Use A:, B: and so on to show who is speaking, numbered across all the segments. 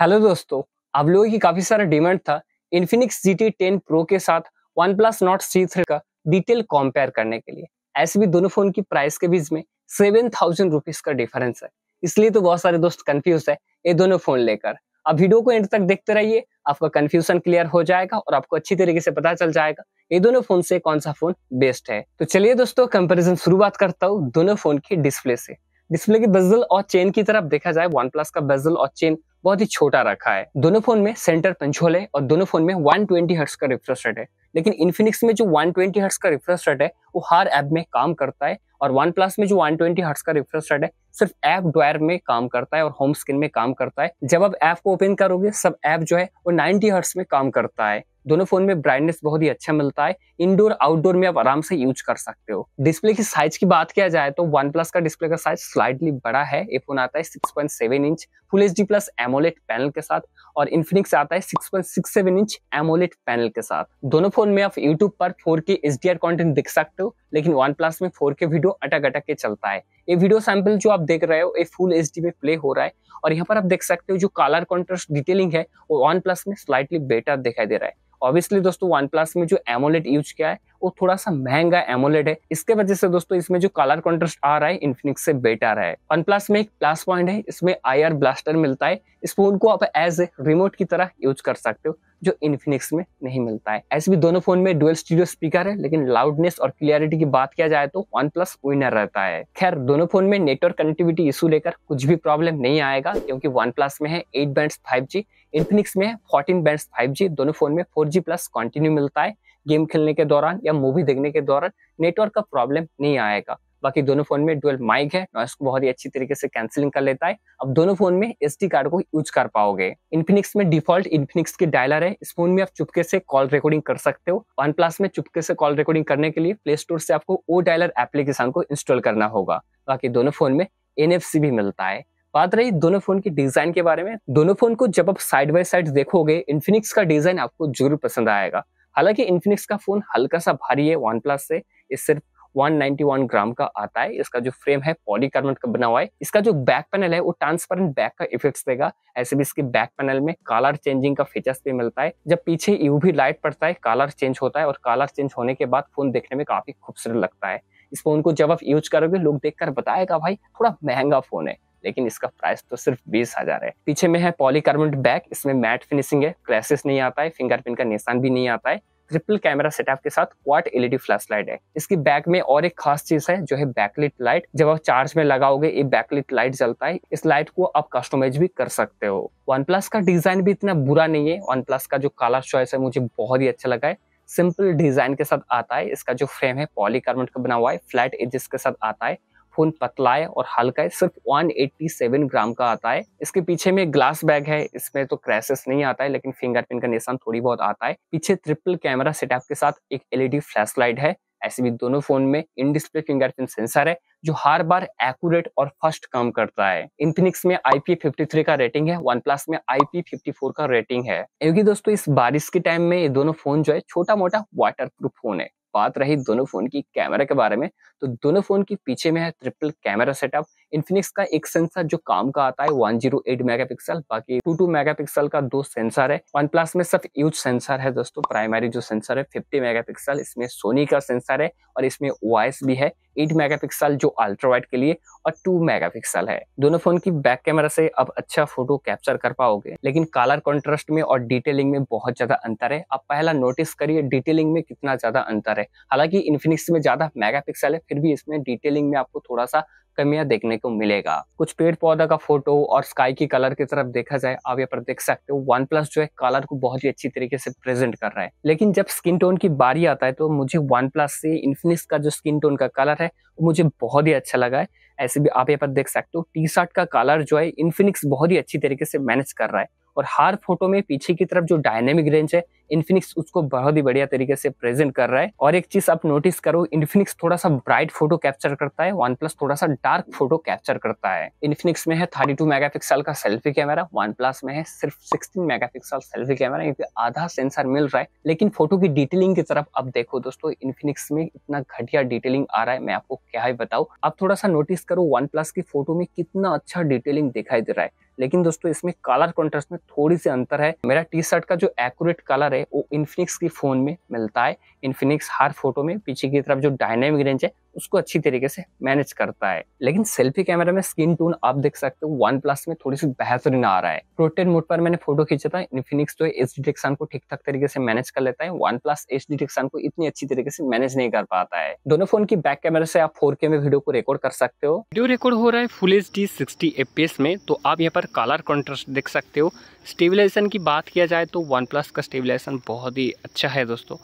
A: hello दोस्तों आप लोगों की काफी सारा डिमांड था इन्फिनिक्स जी टी टेन प्रो के साथ OnePlus Nord C three का डिटेल कंपेयर करने के लिए ऐसे भी दोनों फोन की प्राइस के बीच में सेवन थाउजेंड रुपीज का डिफरेंस है इसलिए तो बहुत सारे दोस्त कंफ्यूज है ये दोनों फोन लेकर अब वीडियो को एंड तक देखते रहिए आपका कंफ्यूजन क्लियर हो जाएगा और आपको अच्छी तरीके से पता चल जाएगा ये दोनों फोन से कौन सा फोन बेस्ट है तो चलिए दोस्तों कंपेरिजन शुरुआत करता हूँ दोनों फोन की डिस्प्ले से डिस्प्ले के बेजल और चेन की तरफ देखा जाए वन प्लस का बेजल और चेन बहुत ही छोटा रखा है दोनों फोन में सेंटर पंचोल है और दोनों फोन में 120 ट्वेंटी का रिफ्रेश रेट है लेकिन इन्फिनिक्स में जो 120 ट्वेंटी का रिफ्रेश रेट है वो हर ऐप में काम करता है और वन प्लस में जो 120 ट्वेंटी का रिफ्रेश रेट है सिर्फ ऐप ड्वायर में काम करता है और होम स्क्रीन में काम करता है जब आप ऐप को ओपन करोगे सब ऐप जो है वो 90 हर्ट्स में काम करता है दोनों फोन में ब्राइटनेस बहुत ही अच्छा मिलता है इंडोर आउटडोर में आप आराम से यूज कर सकते हो डिस्प्ले की साइज की बात किया जाए तो वन प्लस का डिस्प्ले का साइज स्लाइडली बड़ा है ये फोन आता है 6.7 inch full H plus AMOLED panel के साथ और इन्फिनिक्स आता है 6.67 इंच एमोलेट पैनल के साथ दोनों फोन में आप यूट्यूब पर फोर के एच कंटेंट देख सकते हो लेकिन वन प्लस में फोर वीडियो हीरो अटक अटक के चलता है ये वीडियो सैंपल जो आप देख रहे हो ये फुल एच में प्ले हो रहा है और यहाँ पर आप देख सकते हो जो कलर कॉन्ट्रास्ट डिटेलिंग है वो वन प्लस में स्लाइटली बेटर दिखाई दे रहा है ऑब्वियसली दोस्तों वन प्लस में जो एमोलेट यूज किया है वो थोड़ा सा महंगा एमोलेड है इसके वजह से दोस्तों इसमें जो कलर कॉन्ट्रास्ट आ रहा है इन्फिनिक्स से बेटर है वन प्लस में एक प्लस पॉइंट है इसमें आई ब्लास्टर मिलता है इस फोन को आप एज ए रिमोट की तरह यूज कर सकते हो जो इन्फिनिक्स में नहीं मिलता है ऐसे भी दोनों फोन में डुअल स्टूडियो स्पीकर है लेकिन लाउडनेस और क्लियरिटी की बात किया जाए तो वन प्लस विनर रहता है खैर दोनों फोन में नेटवर्क कनेक्टिविटी इशू लेकर कुछ भी प्रॉब्लम नहीं आएगा क्योंकि वन प्लस में है eight band five G Infinix में है फोर्टीन बैंड फाइव जी दोनों फोन में फोर जी प्लस कंटिन्यू मिलता है गेम खेलने के दौरान या मूवी देखने के दौरान नेटवर्क का प्रॉब्लम नहीं आएगा बाकी दोनों फोन में डुअल माइक है नॉइस को बहुत ही अच्छी तरीके से कैंसिलिंग कर लेता है अब दोनों फोन में एस कार्ड को यूज कर पाओगे इन्फिनिक्स में डिफॉल्ट इन्फिनिक्स की डायलर है इस फोन में आप चुपके से कॉल रिकॉर्डिंग कर सकते हो वन प्लस में चुपके से कॉल रिकॉर्डिंग करने के लिए प्ले स्टोर से आपको ओ डायलर एप्लीकेशन को इंस्टॉल करना होगा बाकी दोनों फोन में एन भी मिलता है बात रही दोनों फोन की डिजाइन के बारे में दोनों फोन को जब आप साइड बाय साइड देखोगे इन्फिनिक्स का डिजाइन आपको जरूर पसंद आएगा हालांकि इन्फिनिक्स का फोन हल्का सा भारी है वन प्लस से ये सिर्फ 191 ग्राम का आता है इसका जो फ्रेम है पॉलीकार्बोनेट का बना हुआ है इसका जो बैक पैनल है वो ट्रांसपेरेंट बैक का इफेक्ट्स देगा ऐसे भी इसके बैक पैनल में कालर चेंजिंग का फीचर्स भी मिलता है जब पीछे यूवी लाइट पड़ता है कालर चेंज होता है और कालर चेंज होने के बाद फोन देखने में काफी खूबसूरत लगता है इस फोन को जब आप यूज करोगे लोग देख कर बताएगा भाई थोड़ा महंगा फोन है लेकिन इसका प्राइस तो सिर्फ बीस हजार है पीछे में है पॉलीकार्बोनेट बैक इसमें मैट फिनिशिंग है क्रैसेस नहीं आता है फिंगरप्रिंट का निशान भी नहीं आता है ट्रिपल कैमरा सेटअप के साथ क्वाट एलईडी फ्लैश लाइट है इसकी बैक में और एक खास चीज है जो है बैकलिट लाइट जब आप चार्ज में लगाओगे ये बैकलिट लाइट जलता है इस लाइट को आप कस्टमाइज भी कर सकते हो वन प्लस का डिजाइन भी इतना बुरा नहीं है वन प्लस का जो कलर चॉइस है मुझे बहुत ही अच्छा लगा है सिंपल डिजाइन के साथ आता है इसका जो फ्रेम है पॉलीकार्बोनेट का बना हुआ है फ्लैट एजेस के साथ आता है फोन पतला है और हल्का है सिर्फ 187 ग्राम का आता है इसके पीछे में ग्लास बैग है इसमें तो क्रैसेस नहीं आता है लेकिन फिंगरप्रिंट का निशान थोड़ी बहुत आता है पीछे ट्रिपल कैमरा सेटअप के साथ एक एलईडी फ्लैश लाइट है ऐसे भी दोनों फोन में इन डिस्प्ले फिंगरप्रिंट सेंसर है जो हर बार एक्यूरेट और फर्स्ट काम करता है इनफिनिक्स में थ्री का रेटिंग है वन प्लस में आई फोर का रेटिंग है क्योंकि दोस्तों इस बारिश के टाइम में ये दोनों फोन जो है छोटा मोटा वाटर प्रूफ फोन है बात रही दोनों फ़ोन की कैमरा के बारे में तो दोनों फ़ोन की पीछे में है ट्रिपल कैमरा सेटअप इन्फिनिक्स का एक सेंसर जो काम का आता है one zero eight megapixel बाकी टू टू मेगा पिक्सल का दो सेंसर है वन प्लस में सिर्फ यूज सेंसर है दोस्तों प्राइमरी जो सेंसर है फिफ्टी मेगा पिक्सल इसमें सोनी का सेंसर है और इसमें वॉइस भी है 8 मेगापिक्सल जो अल्ट्रावाइट के लिए और 2 मेगापिक्सल है दोनों फोन की बैक कैमरा से अब अच्छा फोटो कैप्चर कर पाओगे लेकिन कलर कॉन्ट्रास्ट में और डिटेलिंग में बहुत ज्यादा अंतर है आप पहला नोटिस करिए डिटेलिंग में कितना ज्यादा अंतर है हालांकि इन्फिनिक्स में ज्यादा मेगा है फिर भी इसमें डिटेलिंग में आपको थोड़ा सा पे में देखने को मिलेगा कुछ पेड़ पौधा का फोटो और स्काई की कलर की तरफ देखा जाए आप यहाँ पर देख सकते हो वन प्लस जो है कलर को बहुत ही अच्छी तरीके से प्रेजेंट कर रहा है लेकिन जब स्किन टोन की बारी आता है तो मुझे वन प्लस से इन्फिनिक्स का जो स्किन टोन का कलर है वो मुझे बहुत ही अच्छा लगा है ऐसे भी आप यहाँ पर देख सकते हो टी शर्ट का कलर जो है इन्फिनिक्स बहुत ही अच्छी तरीके से मैनेज कर रहा है और हर फोटो में पीछे की तरफ जो डायनेमिक रेंज है इन्फिनिक्स उसको बहुत ही बढ़िया तरीके से प्रेजेंट कर रहा है और एक चीज आप नोटिस करो इन्फिनिक्स थोड़ा सा ब्राइट फोटो कैप्चर करता है वन प्लस थोड़ा सा डार्क फोटो कैप्चर करता है इन्फिनिक्स में है थर्टी टू मेगा का सेल्फी कैमरा वन प्लस में है सिर्फ सिक्सटीन पिक्सल सेल्फी कैमरा क्योंकि आधा सेंसर मिल रहा है लेकिन फोटो की डिटेलिंग की तरफ अब देखो दोस्तों इन्फिनिक्स में इतना घटिया डिटेलिंग आ रहा है मैं आपको क्या ही बताऊँ आप थोड़ा सा नोटिस करो वन प्लस की फोटो में कितना अच्छा डिटेलिंग दिखाई दे रहा है लेकिन दोस्तों इसमें कलर कॉन्ट्रास्ट में थोड़ी सी अंतर है मेरा टी शर्ट का जो एक्यूरेट कलर है वो इन्फिनिक्स की फोन में मिलता है इन्फिनिक्स हर फोटो में पीछे की तरफ जो डायनेमिक रेंज है उसको अच्छी तरीके से मैनेज करता है लेकिन सेल्फी कैमरा में स्किन टोन आप देख सकते हो वन प्लस में थोड़ी सी बेहतरीन आ रहा है प्रोटेन मोड पर मैंने फोटो खींचा था इन्फिनिक्स तो एच डिटेक्शन को ठीक ठाक तरीके से मैनेज कर लेता है वन प्लस एच डिटेक्शन को इतनी अच्छी तरीके से मैनेज नहीं कर पाता है दोनों फोन की बैक कैमरा से आप फोर में वीडियो को रिकॉर्ड कर सकते हो वीडियो रिकॉर्ड हो रहा है फुल एच डी सिक्सटी में तो आप यहाँ पर कलर कॉन्ट्रास्ट देख सकते हो स्टेबिलाईजेशन की बात किया जाए तो वन प्लस का स्टेबिलाईजेशन बहुत ही अच्छा है दोस्तों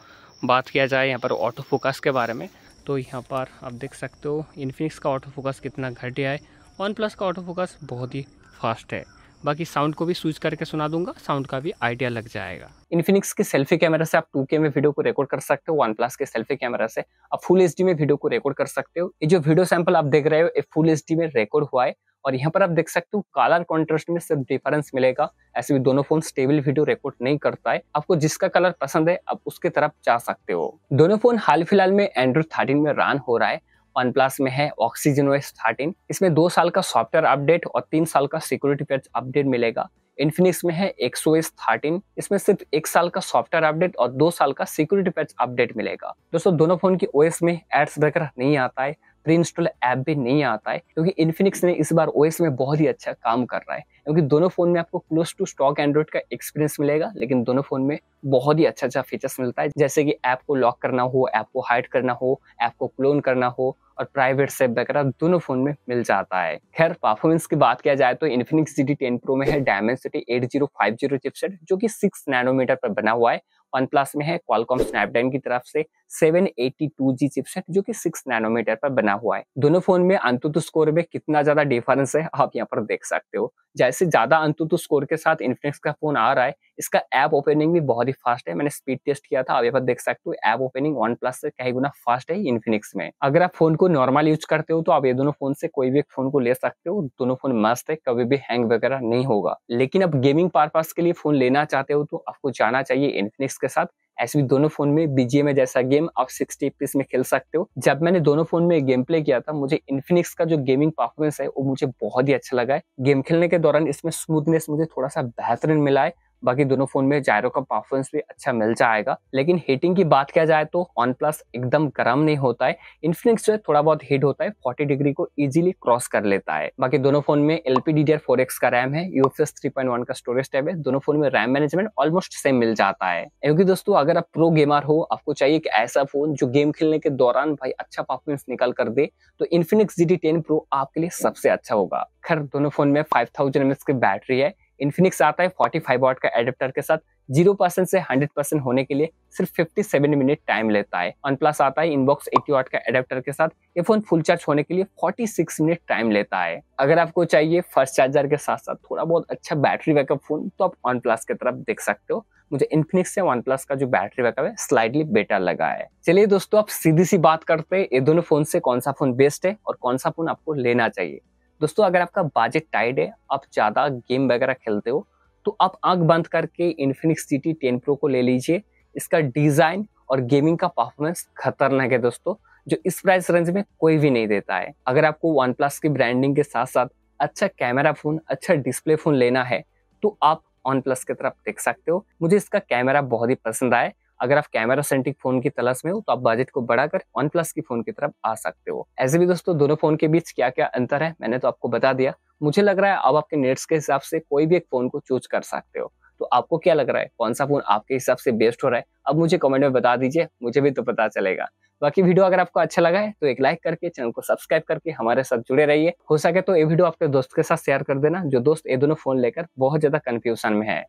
A: बात किया जाए यहाँ पर ऑटो फोकस के बारे में तो यहाँ पर आप देख सकते हो इन्फिनिक्स का ऑटो फोकस कितना घटिया है वन प्लस का ऑटो फोकस बहुत ही फास्ट है बाकी साउंड को भी स्विच करके सुना दूंगा साउंड का भी आइडिया लग जाएगा इन्फिनिक्स के सेल्फी कैमरा से आप 2K में वीडियो को रिकॉर्ड कर सकते हो वन प्लस के सेल्फी कैमरा से आप फुल एच में वीडियो को रिकॉर्ड कर सकते हो ये जो वीडियो सैंपल आप देख रहे हो ये फुल एच में रिकॉर्ड हुआ है और यहाँ पर आप देख सकते हो कलर कॉन्ट्रास्ट में सिर्फ डिफरेंस मिलेगा ऐसे भी दोनों फोन स्टेबल वीडियो रिकॉर्ड नहीं करता है आपको जिसका कलर पसंद है आप उसके तरफ जा सकते हो दोनों फोन हाल फिलहाल में एंड्रॉइड थर्टीन में रन हो रहा है वन प्लस में है ऑक्सीजन ओएस थर्टीन इसमें दो साल का सॉफ्टवेयर अपडेट और तीन साल का सिक्योरिटी पैच अपडेट मिलेगा इन्फिनिक्स में है एक्सो एस थर्टीन इसमें सिर्फ एक साल का सॉफ्टवेयर अपडेट और दो साल का सिक्योरिटी पैच अपडेट मिलेगा दोस्तों दोनों फोन की ओएस में एड्स ब्रेकर नहीं आता है प्री इंस्टॉल ऐप भी नहीं आता है क्योंकि इन्फिनिक्स ने इस बार ओएस में बहुत ही अच्छा काम कर रहा है क्योंकि दोनों फोन में आपको क्लोज टू स्टॉक एंड्रॉइड का एक्सपीरियंस मिलेगा लेकिन दोनों फोन में बहुत ही अच्छा अच्छा फीचर्स मिलता है जैसे कि ऐप को लॉक करना हो ऐप को हाइड करना हो ऐप को क्लोन करना हो और प्राइवेट सेप वगैरह दोनों फोन में मिल जाता है खैर परफॉर्मेंस की बात किया जाए तो Infinix G T ten Pro में है Dimensity eight zero five zero chipset जो कि सिक्स नैनोमीटर पर बना हुआ है वन प्लस में है क्वालकॉम स्नैपड्रैगन की तरफ से 782G चिपसेट जो कि 6 नैनोमीटर पर बना हुआ है दोनों फोन में अंतुतु स्कोर में कितना ज्यादा डिफरेंस है आप यहाँ पर देख सकते हो जैसे ज्यादा अंतुतु स्कोर के साथ इन्फिनिक्स का फोन आ रहा है इसका ऐप ओपनिंग भी बहुत ही फास्ट है मैंने स्पीड टेस्ट किया था आप यहाँ पर देख सकते हो ऐप ओपनिंग वन प्लस से कई गुना फास्ट है इन्फिनिक्स में अगर आप फोन को नॉर्मल यूज करते हो तो आप ये दोनों फोन से कोई भी एक फोन को ले सकते हो दोनों फोन मस्त है कभी भी हैंग वगैरह नहीं होगा लेकिन अब गेमिंग पर्पज के लिए फोन लेना चाहते हो तो आपको जाना चाहिए इन्फिनिक्स के साथ ऐसे भी दोनों फोन में में जैसा गेम आप सिक्सटी पीस में खेल सकते हो जब मैंने दोनों फोन में गेम प्ले किया था मुझे इन्फिनिक्स का जो गेमिंग परफॉर्मेंस है वो मुझे बहुत ही अच्छा लगा है गेम खेलने के दौरान इसमें स्मूथनेस मुझे थोड़ा सा बेहतरीन मिला है बाकी दोनों फोन में जायरो का परफॉर्मेंस भी अच्छा मिल जाएगा लेकिन हीटिंग की बात किया जाए तो ऑन प्लस एकदम गर्म नहीं होता है इन्फिनिक्स जो है थोड़ा बहुत हीट होता है 40 डिग्री को इजीली क्रॉस कर लेता है बाकी दोनों फोन में एल पी का रैम है यूएफएस 3.1 का स्टोरेज टाइप है दोनों फोन में रैम मैनेजमेंट ऑलमोस्ट सेम मिल जाता है क्योंकि दोस्तों अगर आप प्रो गेमर हो आपको चाहिए एक ऐसा फोन जो गेम खेलने के दौरान भाई अच्छा परफॉर्मेंस निकल कर दे तो Infinix G T ten Pro आपके लिए सबसे अच्छा होगा खैर दोनों फोन में फाइव थाउजेंड एम की बैटरी है इन्फिनिक्स आता है 45 वॉट का एडेप्टर के साथ जीरो परसेंट से हंड्रेड परसेंट होने के लिए सिर्फ 57 मिनट टाइम लेता है वन प्लस आता है इनबॉक्स 80 वॉट का एडेप्टर के साथ ये फोन फुल चार्ज होने के लिए 46 मिनट टाइम लेता है अगर आपको चाहिए फर्स्ट चार्जर के साथ साथ थोड़ा बहुत अच्छा बैटरी बैकअप फोन तो आप वन प्लस की तरफ देख सकते हो मुझे इन्फिनिक्स से वन प्लस का जो बैटरी बैकअप है स्लाइडली बेटर लगा है चलिए दोस्तों आप सीधी सी बात करते हैं ये दोनों फोन से कौन सा फोन बेस्ट है और कौन सा फोन आपको लेना चाहिए दोस्तों अगर आपका बजट टाइट है आप ज़्यादा गेम वगैरह खेलते हो तो आप आंख बंद करके इन्फिनिक्स सिटी टेन प्रो को ले लीजिए इसका डिज़ाइन और गेमिंग का परफॉर्मेंस खतरनाक है दोस्तों जो इस प्राइस रेंज में कोई भी नहीं देता है अगर आपको वन प्लस की ब्रांडिंग के साथ साथ अच्छा कैमरा फ़ोन अच्छा डिस्प्ले फ़ोन लेना है तो आप वन प्लस की तरफ देख सकते हो मुझे इसका कैमरा बहुत ही पसंद आया अगर आप कैमरा सेंट्रिक फोन की तलाश में हो तो आप बजट को बढ़ाकर वन प्लस की फोन की तरफ आ सकते हो ऐसे भी दोस्तों दोनों फोन के बीच क्या क्या अंतर है मैंने तो आपको बता दिया मुझे लग रहा है अब आपके नेट्स के हिसाब से कोई भी एक फोन को चूज कर सकते हो तो आपको क्या लग रहा है कौन सा फोन आपके हिसाब से बेस्ट हो रहा है अब मुझे कमेंट में बता दीजिए मुझे भी तो पता चलेगा बाकी वीडियो अगर आपको अच्छा लगा है तो एक लाइक करके चैनल को सब्सक्राइब करके हमारे साथ जुड़े रहिए हो सके तो ये वीडियो आपके दोस्त के साथ शेयर कर देना जो दोस्त ये दोनों फोन लेकर बहुत ज्यादा कंफ्यूजन में है